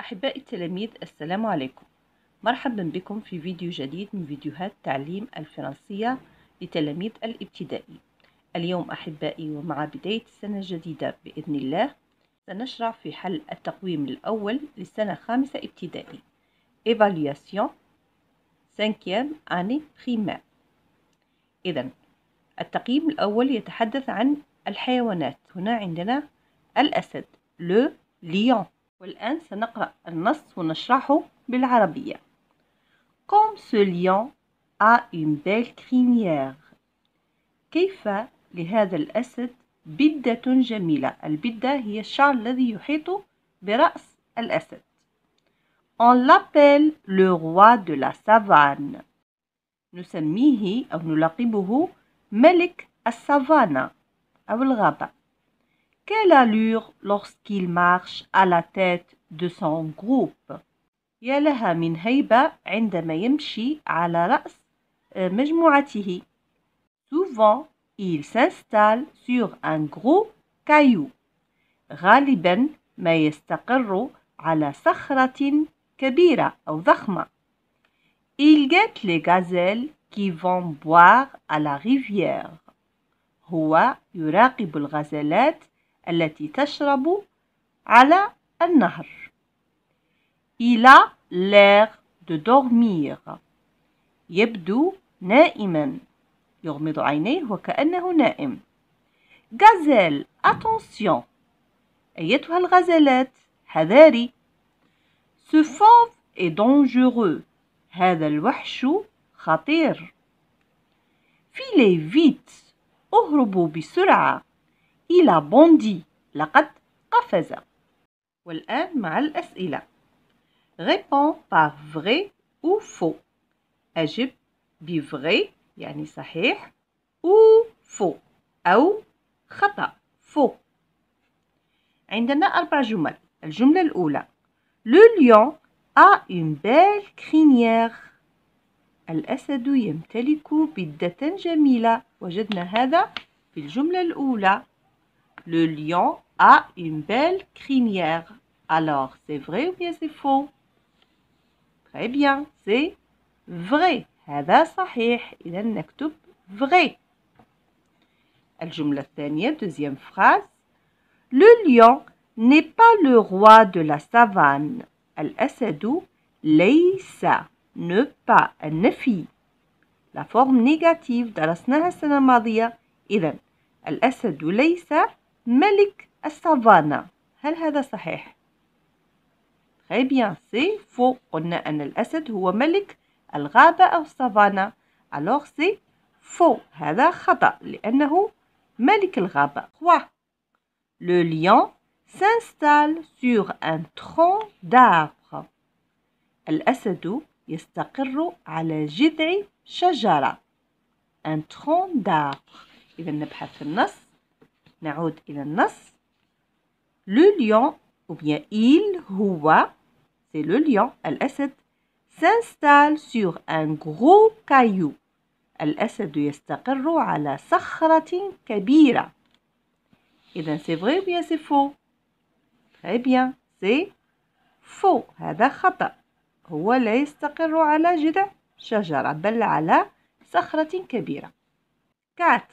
أحبائي التلاميذ السلام عليكم مرحبا بكم في فيديو جديد من فيديوهات تعليم الفرنسية لتلاميذ الابتدائي اليوم أحبائي ومع بداية السنة الجديدة بإذن الله سنشرع في حل التقويم الأول للسنة الخامسة ابتدائي Evaluation 5 année primaire إذا التقييم الأول يتحدث عن الحيوانات هنا عندنا الأسد لو lion والآن سنقرأ النص ونشرحه بالعربية كوم ce lion a une belle crinière كيف لهذا الأسد بدة جميلة البدة هي الشعر الذي يحيط برأس الأسد On l'appelle le roi de la savane نسميه أو نلقبه ملك السافانا أو الغابة quelle allure lorsqu'il marche à la tête de son groupe يا لها من هيبة عندما يمشي على رأس مجموعته souvent il s'installe sur un gros caillou غالبا ما يستقر على صخرة كبيرة أو ضخمة Il guette les gazelles qui vont boire à la rivière. هو يراقب الغزالات التي تشرب على النهر إلى a دو de يبدو نائما يغمض عينيه وكأنه نائم غازيل اتونسيون أيتها الغزالات حذاري Ce fauve est dangereux هذا الوحش خطير فيلي vite اهربوا بسرعة Il a bondi. لقد قفز. والآن مع الأسئلة. Réponds par vrai ou faux. أجب بفري يعني صحيح أو فو أو خطأ فو عندنا أربع جمل الجملة الأولى Le lion a une belle crinière الأسد يمتلك بدة جميلة وجدنا هذا في الجملة الأولى Le lion a une belle crinière. Alors, c'est vrai ou bien c'est faux Très bien, c'est vrai. هذا صحيح. إذا نكتب vrai. الجملة الثانية, deuxième phrase. Le lion n'est pas le roi de la savane. الأسد ليس ne pas النفي. La forme négative درسناها السنة الماضية. إذا الأسد ليس ملك السافانا هل هذا صحيح؟ تري بيان سي فو قلنا أن الأسد هو ملك الغابة أو السافانا. الوغ سي فو هذا خطأ لأنه ملك الغابة. 3. لو ليون سانستال سور ان ترون d'arbre. الأسد يستقر على جذع شجرة. ان ترون d'arbre. إذا نبحث في النص. نعود إلى النص لو ليون أو بيان إيل هو سي لو ليون الأسد سانستال سيغ أن غرو كايو الأسد يستقر على صخرة كبيرة إذا سي فغي بيان سي فو تخي بيان سي فو هذا خطأ هو لا يستقر على جذع شجرة بل على صخرة كبيرة 4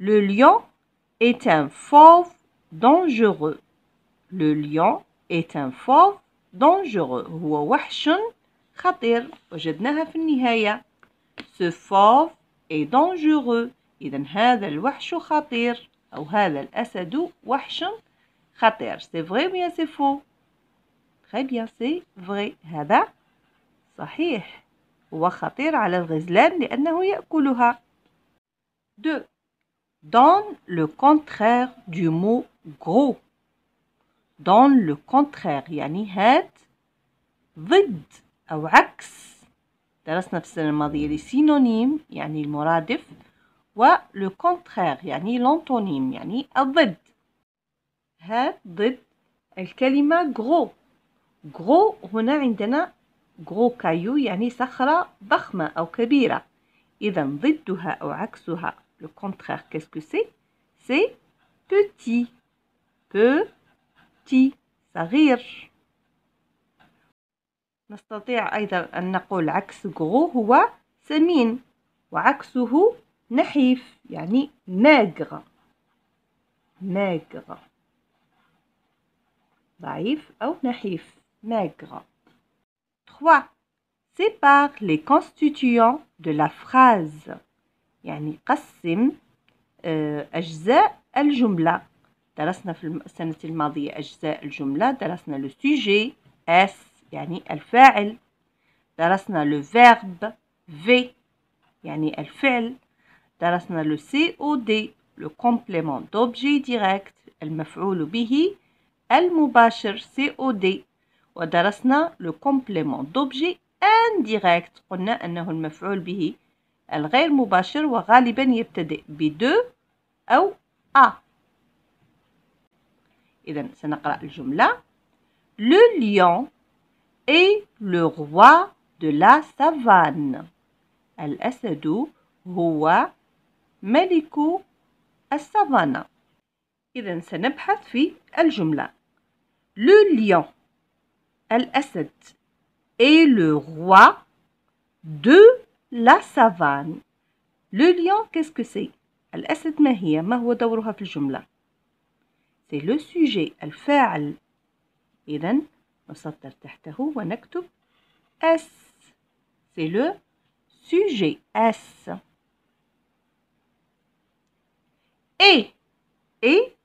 لو ليون est un fauve dangereux le lion est un fauve dangereux هو وحش خطير وجدناها في النهاية ce fauve est dangereux إذا هذا الوحش خطير أو هذا الأسد وحش خطير c'est vrai ou bien c'est faux très bien c'est vrai هذا صحيح هو خطير على الغزلان لأنه يأكلها 2 Donne le contraire du mot gros. Donne le contraire يعني هات ضد أو عكس درسنا في السنة الماضية لي سينونيم يعني المرادف و لو كونتخير يعني لونتونيم يعني الضد هات ضد الكلمة غرو غرو هنا عندنا غرو كايو يعني صخرة ضخمة أو كبيرة إذا ضدها أو عكسها Le contraire, qu'est-ce que c'est C'est petit. Petit. ça نستطيع gros أن نقول عكس غرو هو سمين وعكسه نحيف يعني Maigre. maigre ضعيف أو نحيف Trois. 3. séparer les constituants de la phrase. يعني قسم آه، أجزاء الجملة درسنا في السنة الماضية أجزاء الجملة درسنا لو سوجي اس يعني الفاعل درسنا لو فيرب في يعني الفعل درسنا لو سي او دي لو كومبليمون دوبجي ديريكت المفعول به المباشر سي او دي ودرسنا لو كومبليمون دوبجي انديريكت قلنا انه المفعول به الغير مباشر وغالبا يبتدئ بدو أو أ إذا سنقرأ الجملة Le lion est le roi de la savane. الأسد هو ملك السافانا. إذا سنبحث في الجملة. Le lion الأسد est le roi de La savane, le lion, qu'est-ce que c'est? Al-Asad Mahir, Mahwa Dawr Rafi al C'est le sujet, al-fa'al. Et donc, nous sortons de dessous et nous C'est le sujet As. Et et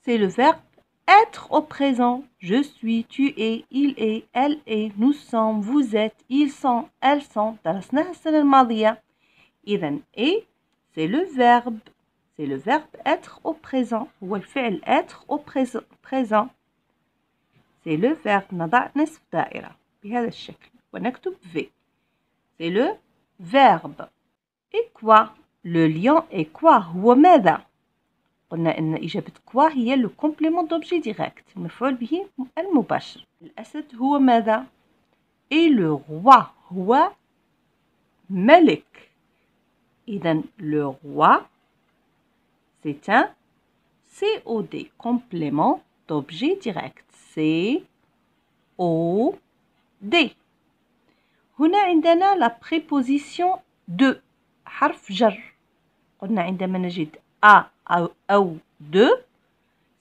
c'est le verbe. Être au présent, je suis, tu es, il est, elle est, nous sommes, vous êtes, ils sont, elles sont. إذا et c'est le verbe, c'est le verbe être au présent. le fait être au présent. C'est le verbe C'est le verbe. Et quoi Le lion est quoi قلنا ان اجابه كوا هي لو كومبليمون دوبجي ديريكت المفعول به المباشر الاسد هو ماذا اي لو روا هو ملك اذا لو روا سي سي او دي كومبليمون دوبجي direct سي او دي هنا عندنا لا بريبوزيسيون دو حرف جر قلنا عندما نجد ا أو أو دو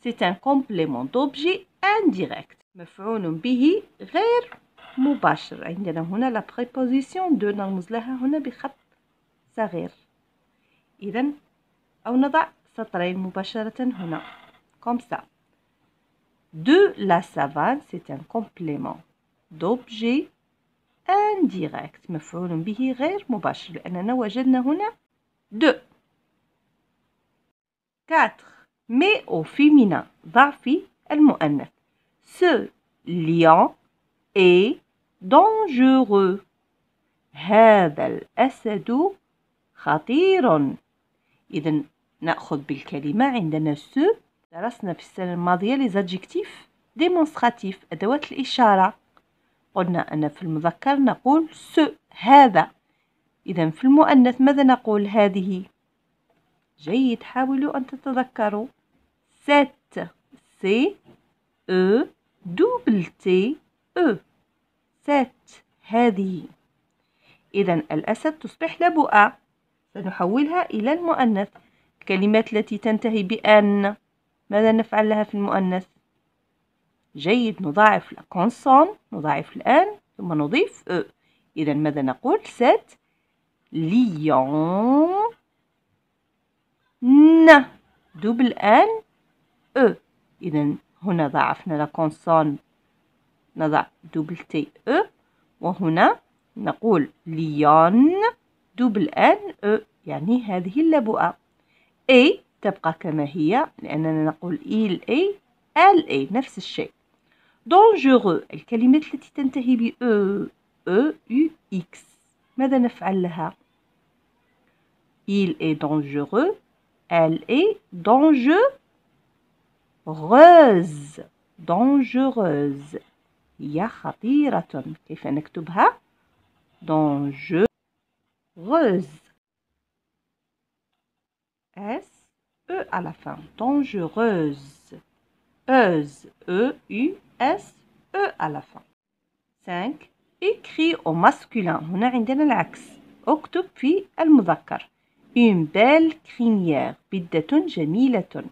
سي un complément d'objet indirect مفعول به غير مباشر عندنا هنا لا بريبوزيسيون دو نرمز لها هنا بخط صغير إذا أو نضع سطرين مباشرة هنا comme ça de la savane c'est un complément d'objet indirect مفعول به غير مباشر لأننا وجدنا هنا دو 4. Mais au féminin, ضعفي المؤنث. Ce lion est dangereux. هذا الأسد خطير. إذا نأخذ بالكلمة عندنا ce درسنا في السنة الماضية les ديمونستراتيف أدوات الإشارة. قلنا أن في المذكر نقول ce هذا. إذا في المؤنث ماذا نقول هذه جيد حاولوا أن تتذكروا ست سي او دوبل تي او ست هذه إذا الأسد تصبح لبؤة سنحولها إلى المؤنث الكلمات التي تنتهي بأن ماذا نفعل لها في المؤنث جيد نضاعف الكونسون نضاعف الآن ثم نضيف أو إذا ماذا نقول ست ليون ن دبل ان او e. إذا هنا ضعفنا كونسون نضع دبل تي او e. وهنا نقول ليون دبل ان او e. يعني هذه اللبؤة اي تبقى كما هي لأننا نقول إيل اي ال اي نفس الشيء دونجورو الكلمات التي تنتهي ب او او يو اكس ماذا نفعل لها إيل اي dangereux Elle est dangereuse. Dangereuse. هي خطيرة كيف نكتبها dangereuse S E à la fin dangereuse E U S E à la fin 5 écrit au masculin هنا عندنا العكس اكتب في المذكر une belle crinière بدة جميلة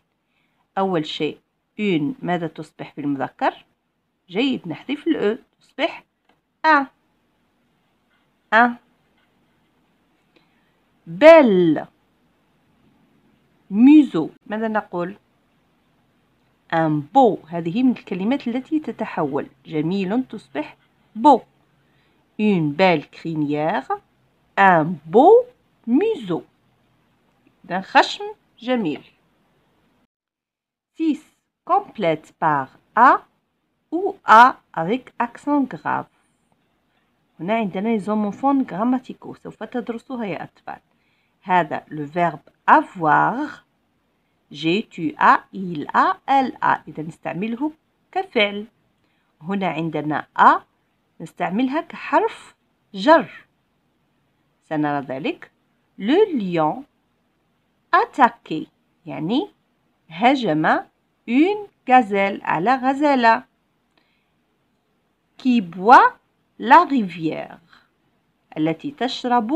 أول شيء une ماذا تصبح بالمذكر؟ جيد نحذف الأو e، تصبح أ أ بل ميزو ماذا نقول؟ أن بو هذه من الكلمات التي تتحول جميل تصبح بو une belle crinière un beau museau ده خشم جميل سيس كومبليت بار أ أو أ avec accent grave هنا عندنا زوموفون غراماتيكو سوف تدرسوها يا أطفال هذا لو فيرب avoir j'ai tu a il أ إل أ اذا نستعمله كفعل هنا عندنا أ نستعملها كحرف جر سنرى ذلك le lion attaquer Yani هجم une gazelle à la gazella qui boit la rivière التي تشرب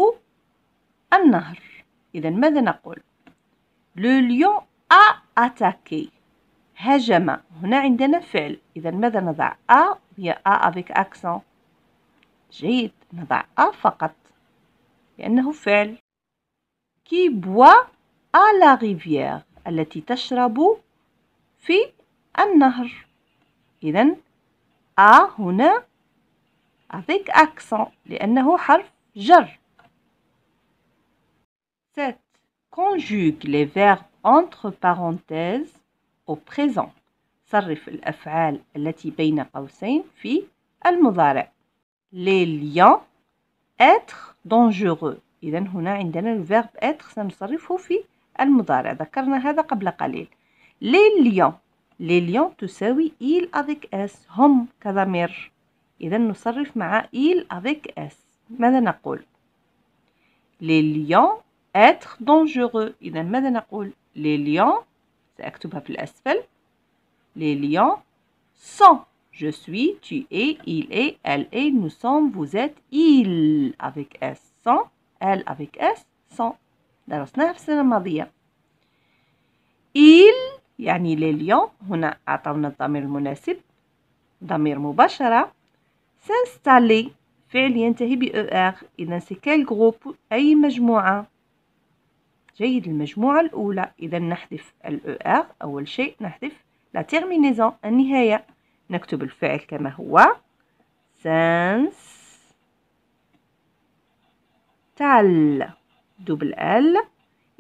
النهر إذا ماذا نقول le lion a attaqué هجم هنا عندنا فعل إذا ماذا نضع a يا a avec accent جيد نضع a فقط لأنه فعل qui boit à la rivière التي تشرب في النهر إذا à هنا avec accent لأنه حرف جر 7. Conjugue les verbes entre parenthèses au présent. صرف الأفعال التي بين قوسين في المضارع. Les liens être dangereux. إذا هنا عندنا الفيرب être سنصرفه في المضارع ذكرنا هذا قبل قليل لي ليون لي ليون تساوي إيل أفيك إس هم كضمير إذا نصرف مع إيل أفيك إس ماذا نقول لي ليون être دونجورو إذا ماذا نقول لي ليون سأكتبها في الأسفل لي ليون سون je suis tu es il est elle est nous sommes vous êtes il avec S sont elle avec S درسناها في السنة الماضية إيل يعني لليوم هنا أعطونا الضمير المناسب ضمير مباشرة سانستالي فعل ينتهي ب آخ إذا سي جروب أي مجموعة جيد المجموعة الأولى إذا نحذف الاو آخ أول شيء نحذف لا تيرمينيزون النهاية نكتب الفعل كما هو سانس تال دوبل ال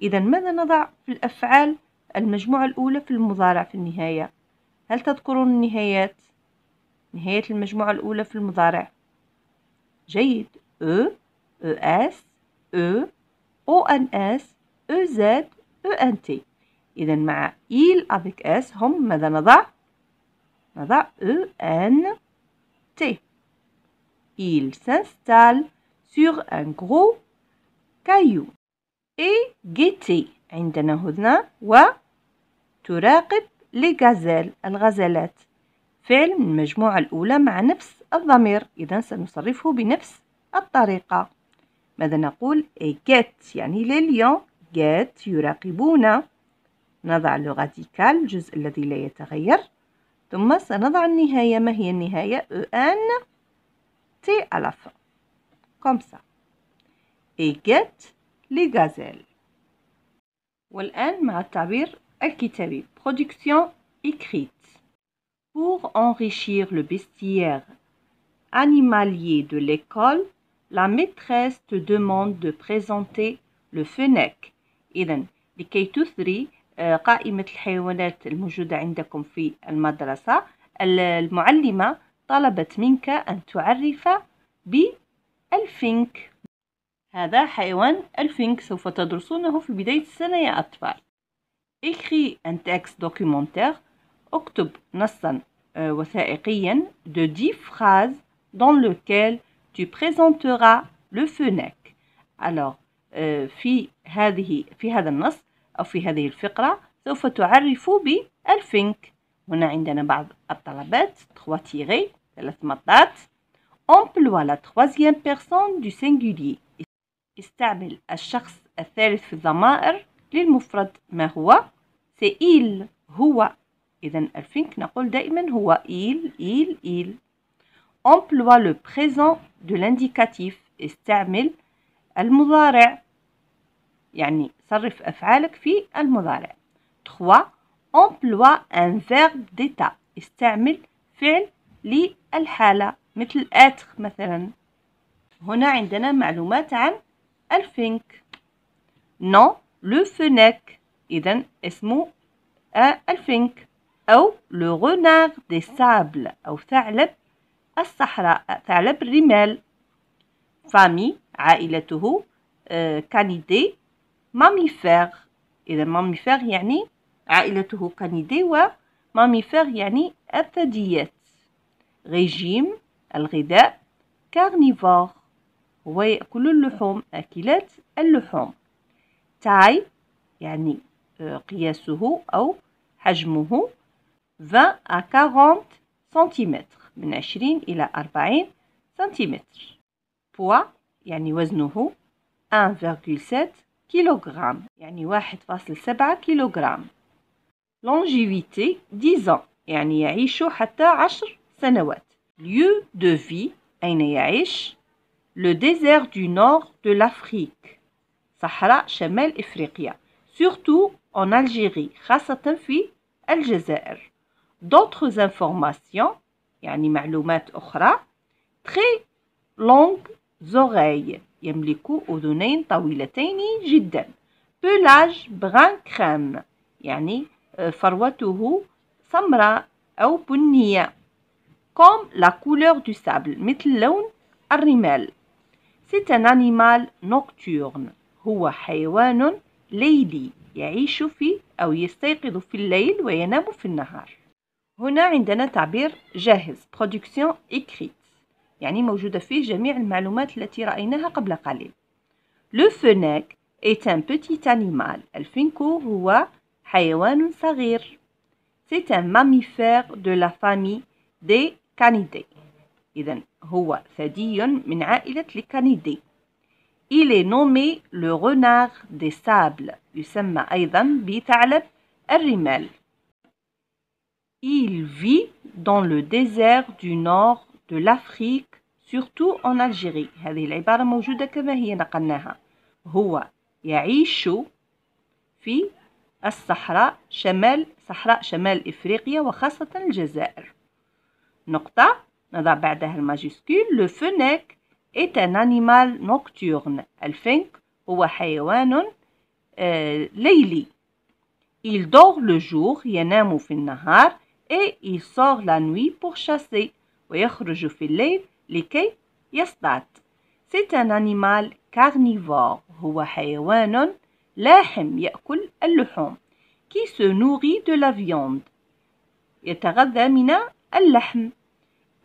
إذا ماذا نضع في الأفعال المجموعة الأولى في المضارع في النهاية هل تذكرون النهايات نهاية المجموعة الأولى في المضارع جيد او أو أس أو أو أن أس أو زد أو أن تي إذا مع إيل أفيك أس هم ماذا نضع نضع أو أن تي Il s'installe sur un gros كايو إي جيتي عندنا هنا و تراقب لجازيل الغزالات فعل من المجموعة الأولى مع نفس الضمير إذا سنصرفه بنفس الطريقة ماذا نقول اي جيت يعني لليون جيت يراقبون نضع لغاتيكال الجزء الذي لا يتغير ثم سنضع النهاية ما هي النهاية أن e تي ألف كومسا إيجيت لغازيل والآن مع التعبير الكتابي production écrite Pour enrichir le bestiaire animalier de l'école, la maîtresse te demande de présenter le فناك إذا لكي تثري آه، قائمة الحيوانات الموجودة عندكم في المدرسة المعلمة طلبت منك أن تعرف بالفنك هذا حيوان الفينك سوف تدرسونه في بداية السنة يا أطفال اكري ان تكست دوكيومونتير اكتب نصا آه، وثائقيا دو دي فراز دون لوكال تو بريزونترا لو فينك alors آه، في هذه في هذا النص او في هذه الفقره سوف تعرف بالفينك هنا عندنا بعض الطلبات 3 تيغي ثلاث مطات امبلوا لا 3 بيرسون دو سينغولير استعمل الشخص الثالث في الضمائر للمفرد ما هو سئيل هو إذا الفينك نقول دائما هو إيل إيل إيل emploie le présent de l'indicatif استعمل المضارع يعني صرف أفعالك في المضارع 3 emploie un verbe d'état استعمل فعل للحالة مثل être مثلا هنا عندنا معلومات عن الفينك نو لو فنك إذا اسمه آه، الفينك أو لو غونار دي سابل أو ثعلب الصحراء ثعلب الرمال فامي عائلته كانيدي ماميفير إذا ماميفير يعني عائلته كانيدي و ماميفير يعني الثدييات ريجيم الغذاء كارنيفور ويأكل اللحوم آكلات اللحوم تاي يعني آه، قياسه أو حجمه 20 à 40 سنتيمتر من 20 إلى 40 سنتيمتر بوا يعني وزنه 1.7 كيلوغرام يعني 1.7 كيلوغرام لونجيفيتي 10 يعني يعيش حتى 10 سنوات lieu de vie أين يعيش le désert du nord de l'Afrique, Sahara Shemel Ifriqiya, surtout en Algérie, خاصة في الجزائر. D'autres informations, يعني معلومات أخرى, très longues oreilles, يملك أذنين طويلتين جدا. Pelage brun crème, Yani, فروته euh, samra أو بنية. Comme la couleur du sable, مثل لون الرمال. C'est un animal nocturne هو حيوان ليلي يعيش في أو يستيقظ في الليل وينام في النهار هنا عندنا تعبير جاهز production écrite يعني موجودة فيه جميع المعلومات التي رأيناها قبل قليل Le fennec est un petit animal الفنكو هو حيوان صغير C'est un mammifère de la famille des canidés إذا هو ثدي من عائلة الكنيدي Il est nommé le renard des sables يسمى أيضا بثعلب الرمال Il vit dans le désert du nord de l'Afrique surtout en Algérie هذه العبارة موجودة كما هي نقلناها هو يعيش في الصحراء شمال صحراء شمال إفريقيا وخاصة الجزائر نقطة نضع بعدها الماجيسكول لو فنك est ان انيمال نوكتورن الفنك هو حيوان آه، ليلي il dort le jour ينام في النهار et il sort la nuit pour chasser ويخرج في الليل لكي يصطاد c'est un animal carnivore هو حيوان لاحم يأكل اللحوم qui se nourrit de la viande يتغذى من اللحم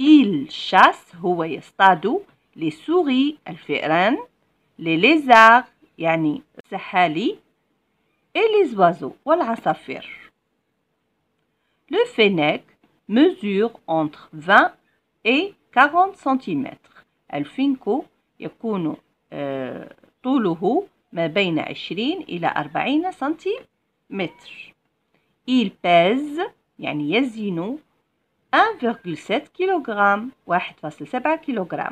Il chasse هو يصطاد les souris الفئران les lézards يعني السحالي et les oiseaux والعصافير. Le fennec mesure entre 20 et 40 cm. الفينكو يكون طوله ما بين 20 إلى 40 سنتيمتر. Il pèse يعني يزن 1,7 kg, 1,7 kg.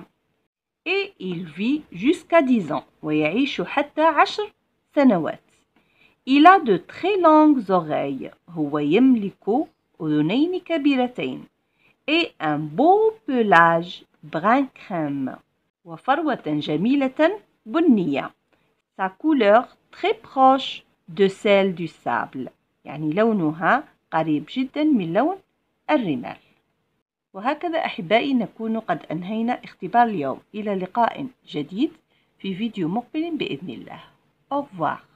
Et il vit jusqu'à 10 ans. ويعيش حتى 10 سنوات. Il a de très longues oreilles. هو يملك أذنين كبيرتين. Et un beau pelage brun crème. وفروة جميلة بنية. Sa couleur très proche de celle du sable. يعني لونها قريب جدا من لون الرمال. وهكذا أحبائي نكون قد أنهينا اختبار اليوم إلى لقاء جديد في فيديو مقبل بإذن الله revoir.